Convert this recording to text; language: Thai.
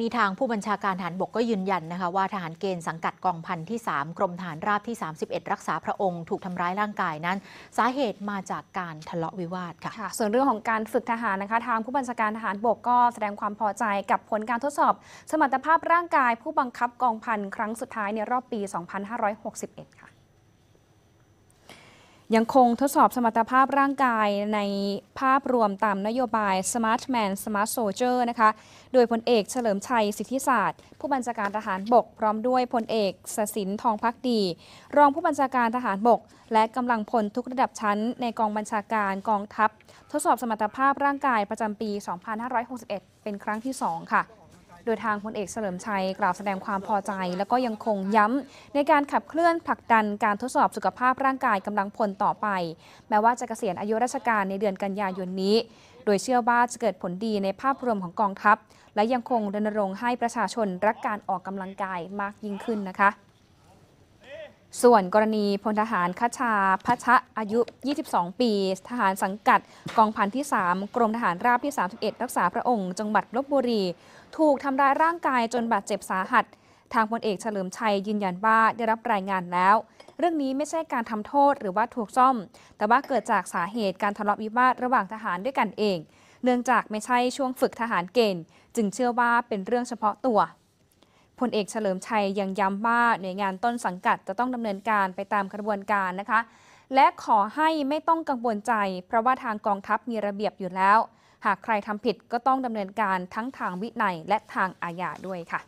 นี่ทางผู้บัญชาการทหารบกก็ยืนยันนะคะว่าทหารเกณฑ์สังกัดกองพันที่ 3 กรมฐานราบที่ 31 รักษาพระองค์ถูกทำร้ายร่างกายนั้น สาเหตุมาจากการทะเลาะวิวาทค่ะะส่วนเรื่องของการฝึกทหารนะคะ ทางผู้บัญชาการทหารบกก็แสดงความพอใจกับผลการทดสอบ สมรรถภาพร่างกายผู้บังคับกองพันครั้งสุดท้ายในรอบปี2561ค่ะยังคงทดสอบสมรรถภาพร่างกายในภาพรวมตามนโยบาย Smart Man Smart Soldier นะคะ โดยพลเอกเฉลิมชัยสิทธิศาสตร์ ผู้บัญชาการทหารบก พร้อมด้วยพลเอกสศินทองพักดี รองผู้บัญชาการทหารบก และกำลังพลทุกระดับชั้นในกองบัญชาการกองทัพ ทดสอบสมรรถภาพร่างกายประจำปี 2561 เป็นครั้งที่ 2 ค่ะโดยทางพลเอกเฉลิมชัยกล่าวแสดงความพอใจ และก็ยังคงย้ำ ในการขับเคลื่อนผลักดันการทดสอบสุขภาพร่างกายกำลังพลต่อไป แม้ว่าจะเกษียณอายุราชการในเดือนกันยายนนี้ โดยเชื่อว่าจะเกิดผลดีในภาพรวมของกองทัพและยังคงรณรงค์ให้ประชาชนรักการออกกำลังกายมากยิ่งขึ้นนะคะส่วนกรณีพลทหารคชาพัชะอายุ 22 ปี ทหารสังกัดกองพันที่ 3 กรมทหารราบที่ 31 รักษาพระองค์จังหวัดลบบุรี ถูกทำร้ายร่างกายจนบาดเจ็บสาหัส ทางพลเอกเฉลิมชัยยืนยันว่าได้รับรายงานแล้ว เรื่องนี้ไม่ใช่การทำโทษหรือว่าถูกซ่อม แต่ว่าเกิดจากสาเหตุการทะเลาะวิวาทระหว่างทหารด้วยกันเอง เนื่องจากไม่ใช่ช่วงฝึกทหารเกณฑ์ จึงเชื่อว่าเป็นเรื่องเฉพาะตัวพลเอกเฉลิมชัยยังย้ำว่าหน่วยงานต้นสังกัดจะต้องดำเนินการไปตามกระบวนการนะคะ และขอให้ไม่ต้องกังวลใจเพราะว่าทางกองทัพมีระเบียบอยู่แล้ว หากใครทำผิดก็ต้องดำเนินการทั้งทางวินัยและทางอาญาด้วยค่ะ